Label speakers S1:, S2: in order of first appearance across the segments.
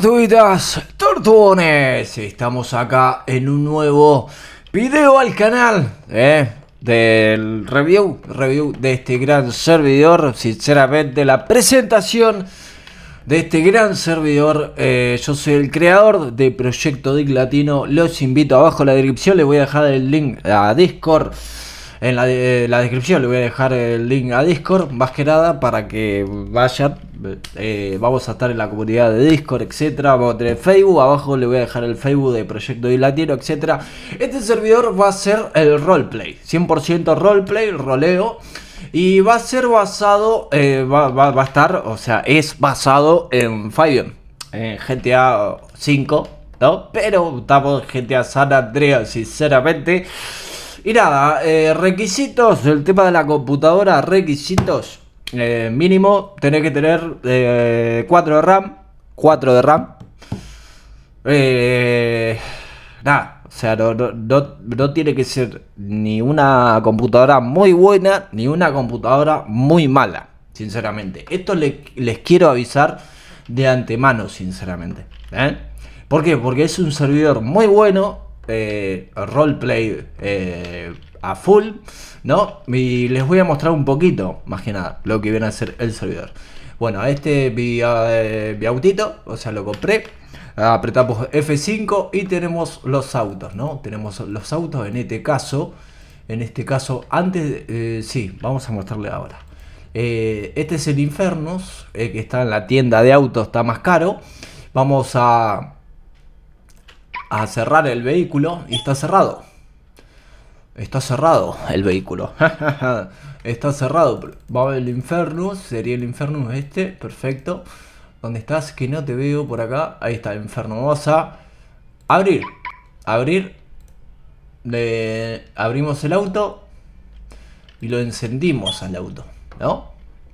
S1: Tortuguitas, tortugones, estamos acá en un nuevo video al canal eh, del review, review de este gran servidor, sinceramente la presentación de este gran servidor, eh, yo soy el creador de Proyecto Dig Latino, los invito abajo en la descripción, les voy a dejar el link a Discord en eh, la, descripción le voy a dejar el link a Discord, más que nada para que vayan. Eh, vamos a estar en la comunidad de Discord, etcétera. Vamos a tener Facebook. Abajo le voy a dejar el Facebook de Proyecto Dilatino, etcétera. Este servidor va a ser el roleplay, 100% roleplay, roleo. Y va a ser basado, eh, va, a estar, o sea, es basado en Fabian, en GTA 5, ¿no? Pero estamos en GTA San Andreas, sinceramente. Y nada, eh, requisitos, el tema de la computadora, requisitos. Eh, mínimo, tenés que tener 4 eh, de RAM. 4 de RAM. nada, o sea, no, tiene que ser ni una computadora muy buena, ni una computadora muy mala, sinceramente. Esto les quiero avisar de antemano, sinceramente. ¿Eh? ¿Por qué? Porque es un servidor muy bueno, eh, roleplay eh, a full, ¿no? Y les voy a mostrar un poquito, más que nada, lo que viene a ser el servidor. Bueno, este via eh, autito, o sea, lo compré. Apretamos F5 y tenemos los autos, ¿no? Tenemos los autos en este caso. En este caso, antes, sí, vamos a mostrarle ahora. este es el Infernos, que está en la tienda de autos, está más caro. Vamos a a cerrar el vehículo y está cerrado. Está cerrado el vehículo. está cerrado. Va a el inferno sería el inferno este, perfecto. ¿Dónde estás? Que no te veo por acá. Ahí está, el Inferno. Vamos a abrir. Abrir. abrimos el auto y lo encendimos al auto, ¿no?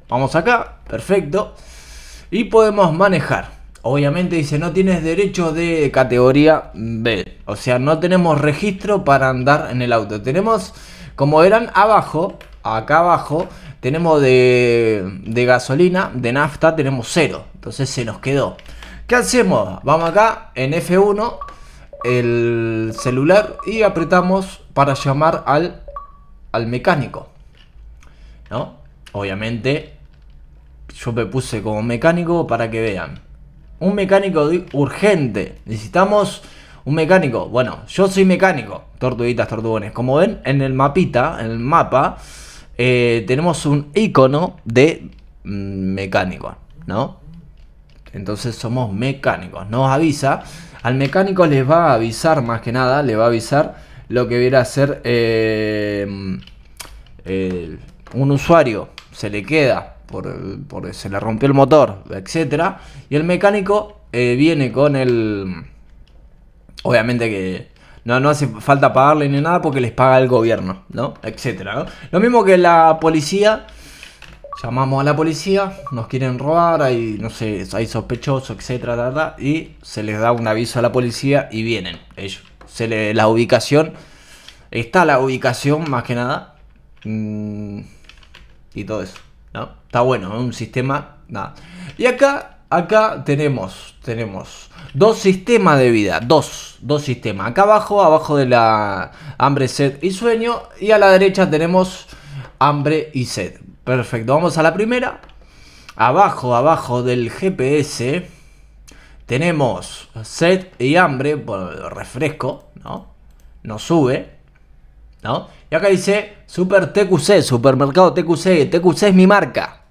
S1: Vamos acá, perfecto. Y podemos manejar obviamente dice, no tienes derecho de categoría B. O sea, no tenemos registro para andar en el auto. Tenemos, como verán, abajo, acá abajo, tenemos de, gasolina, de nafta, tenemos cero. Entonces se nos quedó. ¿Qué hacemos? Vamos acá en F1, el celular, y apretamos para llamar al, al mecánico. ¿No? Obviamente, yo me puse como mecánico para que vean un mecánico urgente. Necesitamos un mecánico. Bueno, yo soy mecánico. Tortuguitas, tortugones. Como ven, en el mapita, en el mapa, eh, tenemos un icono de mm, mecánico, ¿no? Entonces somos mecánicos. Nos avisa. Al mecánico les va a avisar, más que nada, le va a avisar lo que viene a ser eh, mm, un usuario. Se le queda por, se le rompió el motor, etc. Y el mecánico eh, viene con el... Obviamente que no, hace falta pagarle ni nada porque les paga el gobierno, ¿no? Etcétera, Lo mismo que la policía. Llamamos a la policía, nos quieren robar, hay, no sé, hay sospechosos, etcétera, y se les da un aviso a la policía y vienen ellos. Se le, la ubicación, está la ubicación más que nada, mm, y todo eso. Está bueno, ¿eh? un sistema, nada. Y acá, acá tenemos, tenemos dos sistemas de vida, dos, dos sistemas. Acá abajo, abajo de la hambre, sed y sueño. Y a la derecha tenemos hambre y sed. Perfecto, vamos a la primera. Abajo, abajo del GPS tenemos sed y hambre, bueno, refresco, ¿no? Nos sube, ¿no? Y acá dice Super TQC, Supermercado TQC, TQC es mi marca.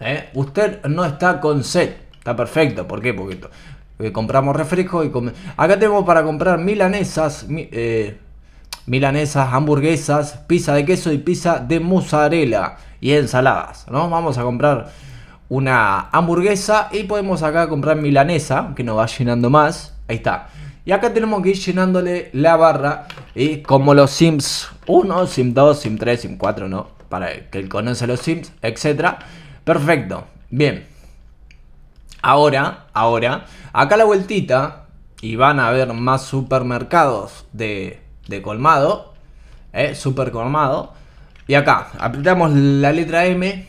S1: ¿eh? Usted no está con sed. Está perfecto. ¿Por qué? Porque eh, compramos refresco y... Acá tenemos para comprar milanesas. Eh, milanesas, hamburguesas, pizza de queso y pizza de mozzarella. Y ensaladas, ¿no? Vamos a comprar una hamburguesa y podemos acá comprar milanesa, que nos va llenando más. Ahí está. Y acá tenemos que ir llenándole la barra. Y como los Sims 1, Sim 2, Sim 3, Sim 4, ¿no? Para que él conoce los Sims, etcétera Perfecto, bien. Ahora, ahora, acá la vueltita y van a ver más supermercados de, colmado, eh, super colmado. Y acá, apretamos la letra M,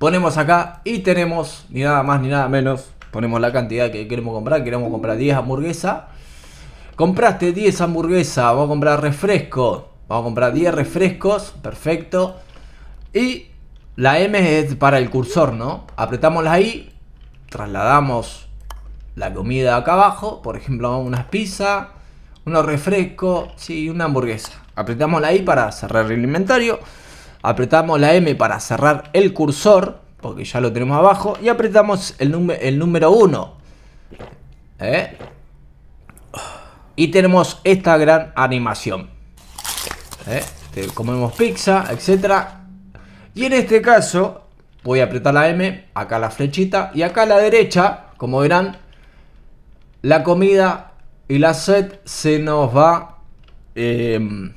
S1: ponemos acá y tenemos ni nada más ni nada menos. Ponemos la cantidad que queremos comprar, queremos comprar 10 hamburguesas. Compraste 10 hamburguesas, vamos a comprar refresco. Vamos a comprar 10 refrescos, perfecto. Y la M es para el cursor, ¿no? Apretamos la I, trasladamos la comida acá abajo, por ejemplo, unas pizzas, unos refrescos, sí, una hamburguesa. Apretamos la I para cerrar el inventario, apretamos la M para cerrar el cursor, porque ya lo tenemos abajo, y apretamos el, el número 1. ¿eh? Y tenemos esta gran animación. ¿eh? Este, comemos pizza, etcétera y en este caso, voy a apretar la M, acá la flechita, y acá a la derecha, como verán, la comida y la sed se nos va em,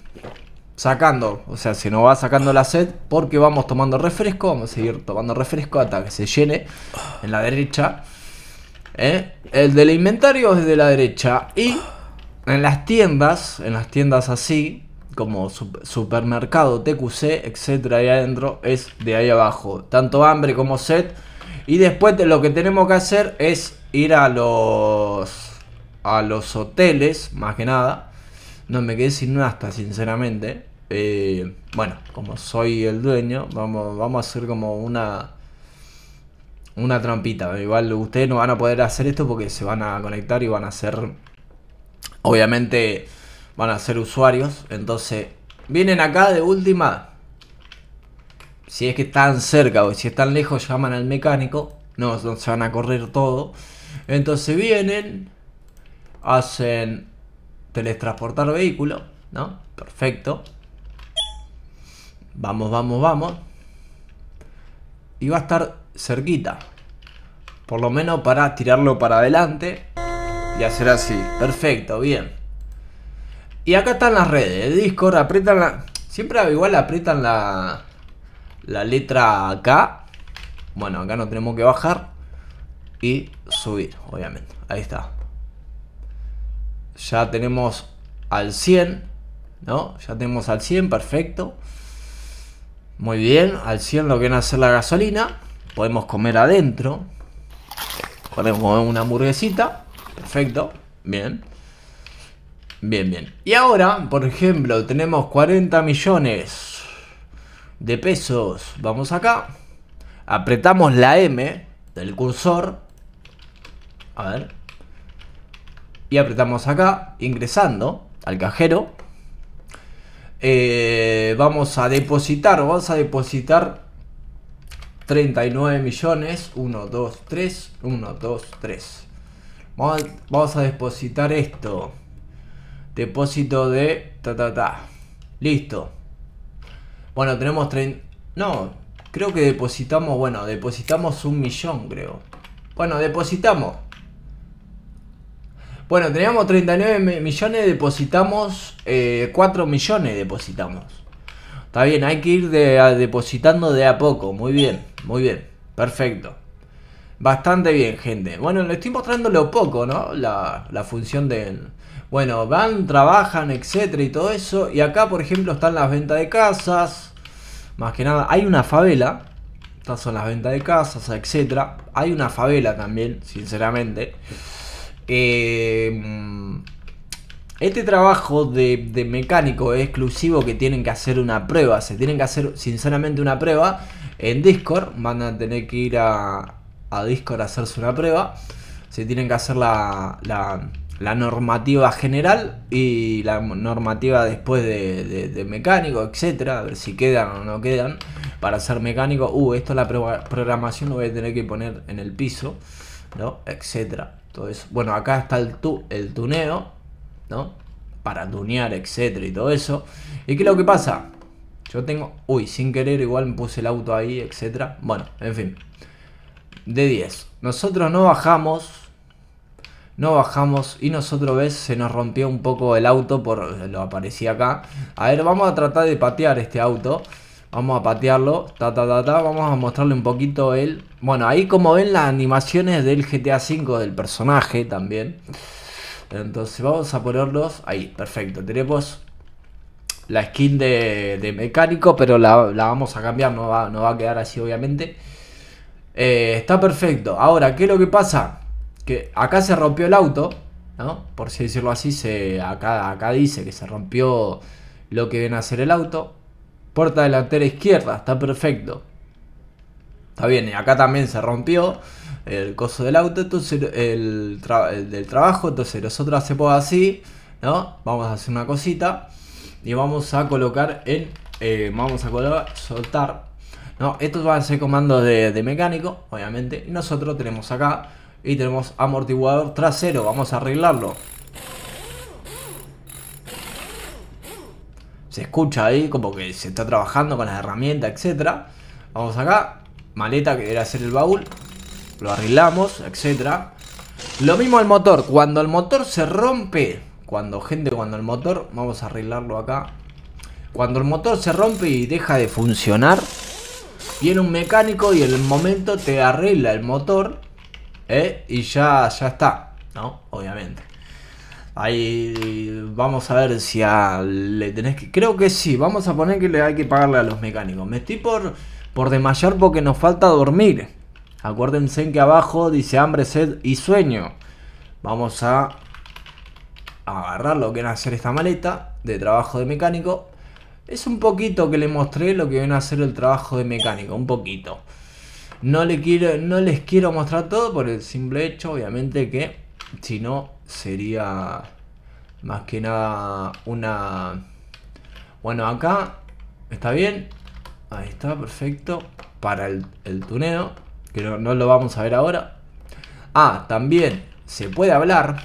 S1: sacando, o sea, se nos va sacando la sed porque vamos tomando refresco, vamos a seguir tomando refresco hasta que se llene en la derecha. ¿eh? El del inventario es de la derecha y en las tiendas, en las tiendas así, como supermercado, TQC, etcétera, ahí adentro es de ahí abajo. Tanto hambre como sed. Y después lo que tenemos que hacer es ir a los a los hoteles, más que nada. No me quedé sin hasta, sinceramente. Eh, bueno, como soy el dueño, vamos, vamos a hacer como una una trampita. Igual ustedes no van a poder hacer esto porque se van a conectar y van a hacer obviamente Van a ser usuarios. Entonces, vienen acá de última. Si es que están cerca o si están lejos, llaman al mecánico. No, no se van a correr todo. Entonces vienen, hacen teletransportar vehículo, ¿no? Perfecto. Vamos, vamos, vamos. Y va a estar cerquita. Por lo menos para tirarlo para adelante. Y hacer así. Perfecto, bien. Y acá están las redes, Discord, aprietan la... Siempre igual aprietan la, la letra acá. Bueno, acá no tenemos que bajar y subir, obviamente. Ahí está. Ya tenemos al 100, ¿no? Ya tenemos al 100, perfecto. Muy bien, al 100 lo que viene a hacer la gasolina. Podemos comer adentro. Podemos comer una hamburguesita. Perfecto, bien. Bien, bien. Y ahora, por ejemplo, tenemos 40 millones de pesos. Vamos acá. Apretamos la M del cursor. A ver. Y apretamos acá, ingresando al cajero. Eh, vamos a depositar, vamos a depositar 39 millones. 1, 2, 3, 1, 2, 3. Vamos a, vamos a depositar esto. Depósito de... Ta, Listo. Bueno, tenemos 30... No, creo que depositamos... Bueno, depositamos un millón, creo. Bueno, depositamos. Bueno, teníamos 39 millones, depositamos 4 eh, millones, depositamos. Está bien, hay que ir depositando de a poco. Muy bien, muy bien. Perfecto. Bastante bien, gente. Bueno, le estoy mostrando lo poco, ¿no? la función de, bueno, van, trabajan, etcétera y todo eso. Y acá, por ejemplo, están las ventas de casas. Más que nada, hay una favela. Estas son las ventas de casas, etcétera. Hay una favela también, sinceramente. Eh, este trabajo de, mecánico exclusivo que tienen que hacer una prueba. Se tienen que hacer, sinceramente, una prueba en Discord. Van a tener que ir a, a Discord a hacerse una prueba. Se tienen que hacer la la normativa general y la normativa después de, mecánico, etcétera, a ver si quedan o no quedan. Para ser mecánico, uh, esto la programación lo voy a tener que poner en el piso, ¿no? Etcétera. Todo eso. Bueno, acá está el, el tuneo, ¿no? Para tunear, etcétera y todo eso. ¿Y qué es lo que pasa? Yo tengo, uy, sin querer igual me puse el auto ahí, etcétera. Bueno, en fin. De 10. Nosotros no bajamos no bajamos y nosotros ves se nos rompió un poco el auto por lo aparecía acá a ver vamos a tratar de patear este auto vamos a patearlo ta ta ta vamos a mostrarle un poquito el bueno ahí como ven las animaciones del GTA V del personaje también entonces vamos a ponerlos ahí perfecto tenemos la skin de, mecánico pero la, vamos a cambiar no va, no va a quedar así obviamente eh, está perfecto ahora qué es lo que pasa acá se rompió el auto, Por si decirlo así, se, acá, acá dice que se rompió lo que viene a ser el auto. Puerta delantera izquierda, está perfecto. Está bien, acá también se rompió el coso del auto, entonces el, del trabajo, entonces nosotros hacemos así, ¿no? Vamos a hacer una cosita y vamos a colocar en, eh, vamos a colocar, soltar, ¿no? Estos van a ser comandos de, de mecánico, obviamente, y nosotros tenemos acá y tenemos amortiguador trasero, vamos a arreglarlo. Se escucha ahí como que se está trabajando con las herramientas, etc. Vamos acá, maleta que era hacer el baúl. Lo arreglamos, etc. Lo mismo el motor, cuando el motor se rompe, cuando gente, cuando el motor, vamos a arreglarlo acá. Cuando el motor se rompe y deja de funcionar, viene un mecánico y en el momento te arregla el motor ¿Eh? Y ya, ya está, ¿no? Obviamente. Ahí vamos a ver si le tenés que... Creo que sí, vamos a poner que le hay que pagarle a los mecánicos. Me estoy por, por mayor porque nos falta dormir. Acuérdense que abajo dice hambre, sed y sueño. Vamos a agarrar lo que viene a hacer esta maleta de trabajo de mecánico. Es un poquito que le mostré lo que viene a hacer el trabajo de mecánico, un poquito. No, le quiero, no les quiero mostrar todo por el simple hecho, obviamente, que si no sería más que nada una... Bueno, acá está bien. Ahí está, perfecto. Para el, el tuneo, que no, lo vamos a ver ahora. Ah, también se puede hablar.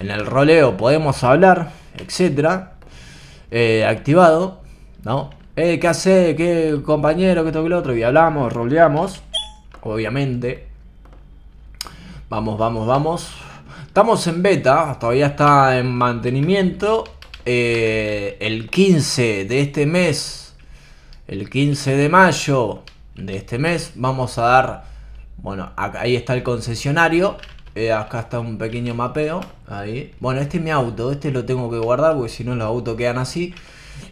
S1: En el roleo podemos hablar, etcétera. Eh, activado, ¿no? eh, ¿qué hace? ¿Qué compañero? ¿Qué toque el otro? Y hablamos, roleamos, obviamente. Vamos, vamos, vamos. Estamos en beta, todavía está en mantenimiento. Eh, el 15 de este mes, el 15 de mayo de este mes, vamos a dar... Bueno, ahí está el concesionario. Eh, acá está un pequeño mapeo. Ahí. Bueno, este es mi auto. Este lo tengo que guardar porque si no los autos quedan así.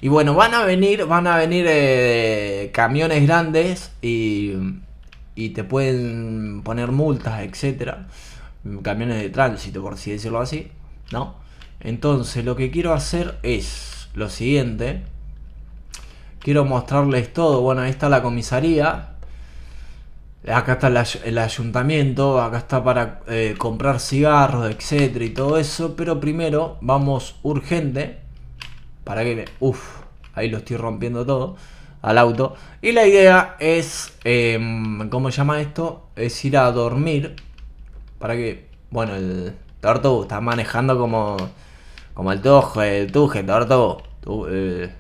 S1: Y bueno, van a venir, van a venir eh, camiones grandes y, te pueden poner multas, etcétera. Camiones de tránsito, por así decirlo así, ¿no? Entonces, lo que quiero hacer es lo siguiente. Quiero mostrarles todo. Bueno, ahí está la comisaría. Acá está el, ayuntamiento, acá está para eh, comprar cigarros, etcétera y todo eso. Pero primero vamos urgente para que... Uf, ahí lo estoy rompiendo todo al auto. Y la idea es, em, ¿cómo se llama esto? Es ir a dormir para que... Bueno, el tarto está manejando como... Como el tuje, el tuje, torto. Tu, eh,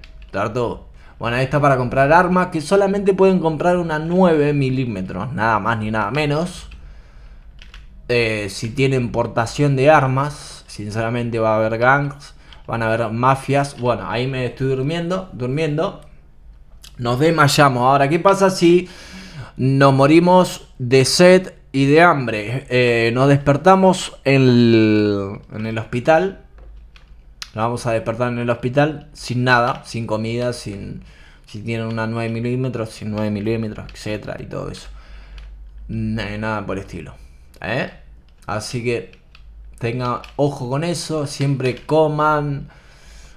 S1: Bueno, ahí está para comprar armas que solamente pueden comprar una 9 milímetros. Nada más ni nada menos. Eh, si tienen portación de armas, sinceramente va a haber gangs van a haber mafias. Bueno, ahí me estoy durmiendo, durmiendo. Nos desmayamos. Ahora, ¿qué pasa si nos morimos de sed y de hambre? Eh, nos despertamos en el, hospital. Nos vamos a despertar en el hospital sin nada, sin comida, sin... Si tienen una 9 milímetros, sin 9 milímetros, etcétera, y todo eso. nada por estilo. ¿Eh? Así que tenga ojo con eso, siempre coman,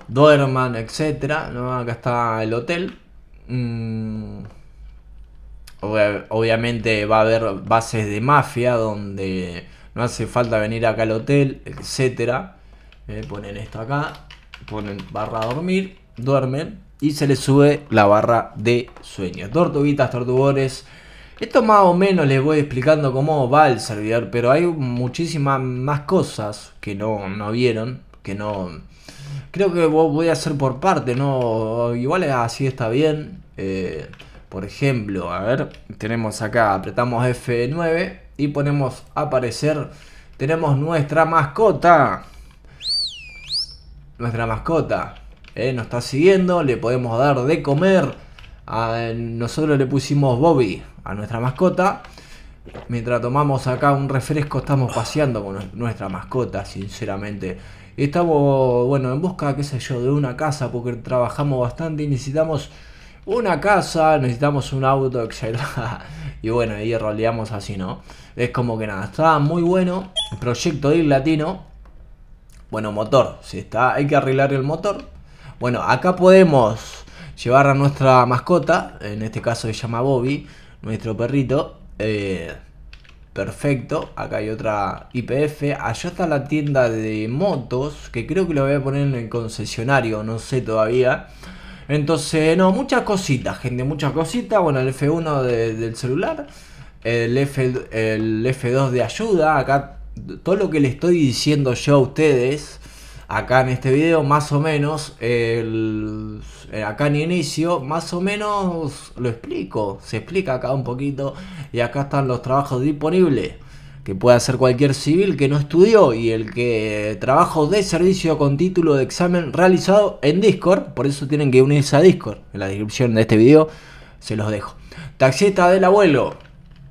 S1: duerman, etc. ¿no? Acá está el hotel. Mm, obviamente va a haber bases de mafia donde no hace falta venir acá al hotel, etcétera. Eh, ponen esto acá, ponen barra a dormir, duermen y se les sube la barra de sueño. Tortuguitas, tortugores, esto más o menos les voy explicando cómo va el servidor, pero hay muchísimas más cosas que no, vieron, que no... Creo que voy a hacer por parte, ¿no? Igual así está bien. Eh, por ejemplo, a ver, tenemos acá, apretamos F9 y ponemos aparecer. Tenemos nuestra mascota. Nuestra mascota. ¿eh? nos está siguiendo, le podemos dar de comer nosotros le pusimos Bobby a nuestra mascota. Mientras tomamos acá un refresco, estamos paseando con nuestra mascota, sinceramente. Estamos, bueno, en busca, qué sé yo, de una casa, porque trabajamos bastante y necesitamos una casa, necesitamos un auto, etc. y bueno, ahí roleamos así, ¿no? Es como que nada, está muy bueno. Proyecto de ir latino. Bueno, motor, si está, hay que arreglar el motor. Bueno, acá podemos llevar a nuestra mascota, en este caso se llama Bobby, nuestro perrito. Eh, perfecto, acá hay otra IPF. Allá está la tienda de motos, que creo que lo voy a poner en el concesionario, no sé todavía. Entonces, no, muchas cositas, gente, muchas cositas. Bueno, el F1 del celular, el, el F2 de ayuda, acá todo lo que le estoy diciendo yo a ustedes acá en este video, más o menos, el, eh, acá en inicio, más o menos lo explico, se explica acá un poquito y acá están los trabajos disponibles que puede hacer cualquier civil que no estudió y el que trabajo de servicio con título de examen realizado en Discord, por eso tienen que unirse a Discord, en la descripción de este video se los dejo. Taxista del abuelo,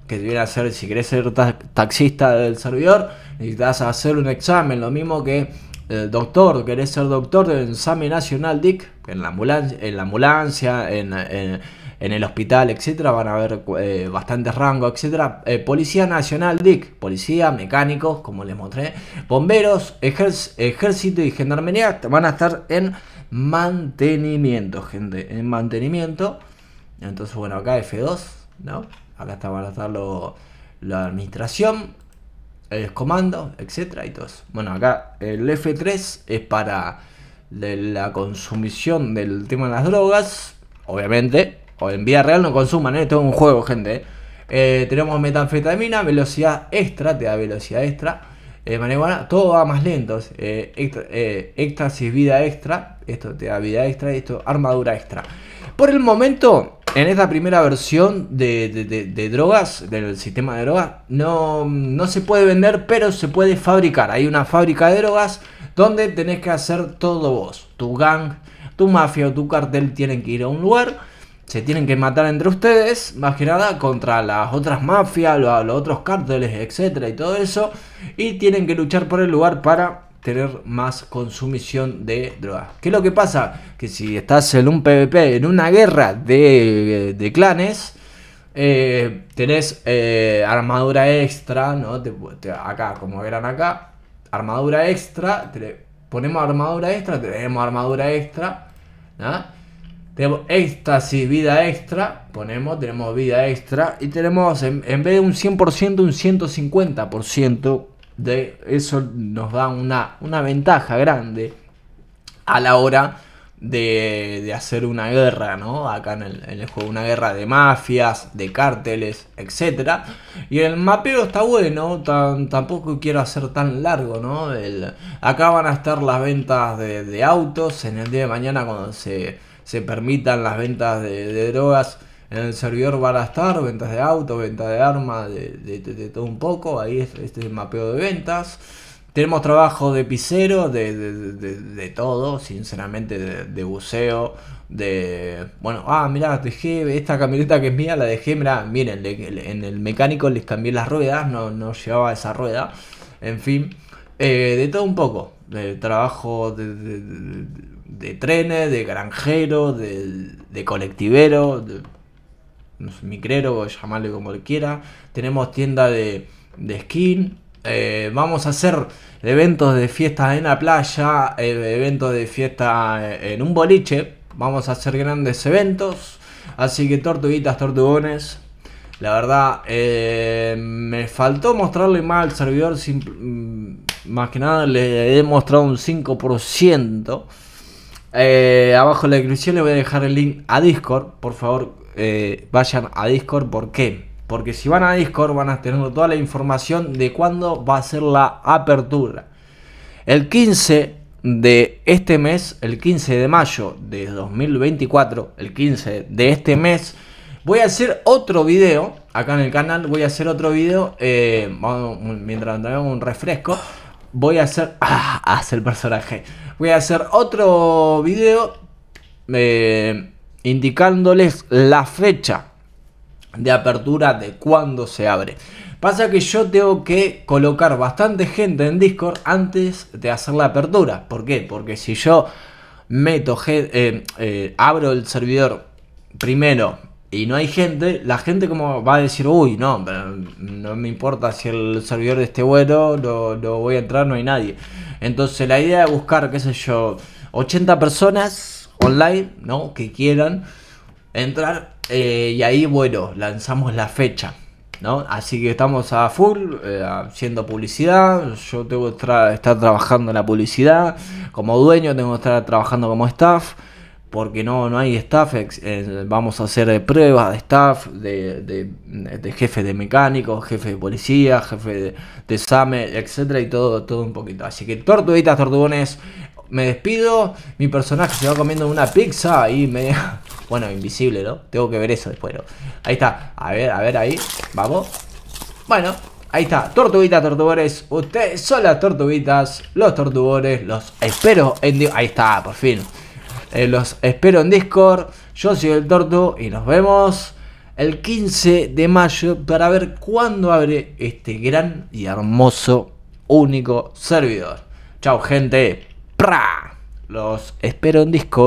S1: que viene a ser, si querés ser taxista del servidor, necesitas hacer un examen, lo mismo que eh, doctor, querés ser doctor del examen nacional DIC, en la ambulancia, en, la ambulancia, en, el hospital, etcétera, van a haber eh, bastantes rangos, etcétera. Eh, policía Nacional DIC, policía, mecánicos, como les mostré, bomberos, ejército y gendarmería van a estar en mantenimiento, gente, en mantenimiento. Entonces, bueno, acá F2, ¿no? Acá está, van a estar la administración, eh, comandos, etcétera y todo Bueno, acá el F3 es para la consumición del tema de las drogas, obviamente, o en vía real no consuman, esto eh, es un juego, gente. Eh. Eh, tenemos metanfetamina, velocidad extra, te da velocidad extra. Eh, marihuana, todo va más lento. éxtasis, vida extra, esto te da vida extra y esto armadura extra. Por el momento, en esta primera versión de, drogas, del sistema de drogas, no, no se puede vender, pero se puede fabricar. Hay una fábrica de drogas donde tenés que hacer todo vos. Tu gang, tu mafia o tu cartel tienen que ir a un lugar, se tienen que matar entre ustedes, más que nada contra las otras mafias, los, los otros cárteles, etcétera y todo eso, y tienen que luchar por el lugar para tener más consumición de drogas. ¿Qué es lo que pasa? Que si estás en un PvP, en una guerra de, clanes, eh, tenés eh, armadura extra, ¿no? Te, acá, como verán acá, armadura extra, ponemos armadura extra, tenemos armadura extra, ¿no? Tenemos éxtasis, vida extra, ponemos, tenemos vida extra y tenemos en, en vez de un 100%, un 150% de, eso nos da una, una ventaja grande a la hora de, hacer una guerra, ¿no? Acá en el, juego, una guerra de mafias, de cárteles, etc. Y el mapeo está bueno, tan, tampoco quiero hacer tan largo, ¿no? acá van a estar las ventas de, autos, en el día de mañana cuando se, permitan las ventas de drogas, en el servidor van a estar ventas de auto, ventas de armas, de, todo un poco. Ahí es, este el mapeo de ventas. Tenemos trabajo de pisero, de, todo, sinceramente, de, buceo, de... Bueno, ah, mirá, dejé esta camioneta que es mía, la dejé, mirá, miren, en el mecánico les cambié las ruedas, no, llevaba esa rueda, en fin, eh, de todo un poco, de trabajo de, trenes, de granjero, de, de colectivero, de, no sé, micrero, llamarle como quiera. Tenemos tienda de, skin. Eh, vamos a hacer eventos de fiesta en la playa, eh, eventos de fiesta eh, en un boliche. Vamos a hacer grandes eventos. Así que tortuguitas, tortugones. La verdad, me faltó mostrarle más al servidor. Mm, más que nada, le he mostrado un 5%. abajo en la descripción le voy a dejar el link a Discord. Por favor, eh, vayan a Discord. ¿Por qué? Porque si van a Discord van a tener toda la información de cuándo va a ser la apertura. El 15 de este mes, el 15 de mayo de 2024, el 15 de este mes, voy a hacer otro video acá en el canal. Voy a hacer otro video eh, mientras traemos un refresco. Voy a hacer. ¡Ah! Hace el personaje. Voy a hacer otro video. Eh, indicándoles la fecha de apertura de cuando se abre. Pasa que yo tengo que colocar bastante gente en Discord antes de hacer la apertura. ¿Por qué? Porque si yo meto, eh, eh, abro el servidor primero y no hay gente, la gente como va a decir, uy, no, no me importa si el servidor de este bueno, no, voy a entrar, no hay nadie. Entonces la idea de buscar, qué sé yo, 80 personas online, ¿no? Que quieran entrar. Eh, y ahí, bueno, lanzamos la fecha. ¿No? Así que estamos a full eh, haciendo publicidad. Yo tengo que estar trabajando en la publicidad. Como dueño tengo que estar trabajando como staff. Porque no, no hay staff. Eh, vamos a hacer pruebas de staff, de, de, de jefe de mecánicos, jefe de policía, jefe de, examen etcétera, y todo, todo un poquito. Así que tortuguitas, tortugones, me despido. Mi personaje se va comiendo una pizza y me... Bueno, invisible, ¿no? Tengo que ver eso después, Ahí está. A ver, a ver, ahí. Vamos. Bueno, ahí está. Tortuguitas, tortubores. Ustedes son las tortuguitas, los tortubores. Los espero en... Ahí está, por fin. Eh, los espero en Discord. Yo soy el Tortu y nos vemos el 15 de mayo para ver cuándo abre este gran y hermoso único servidor. Chao gente. Los espero en Discord.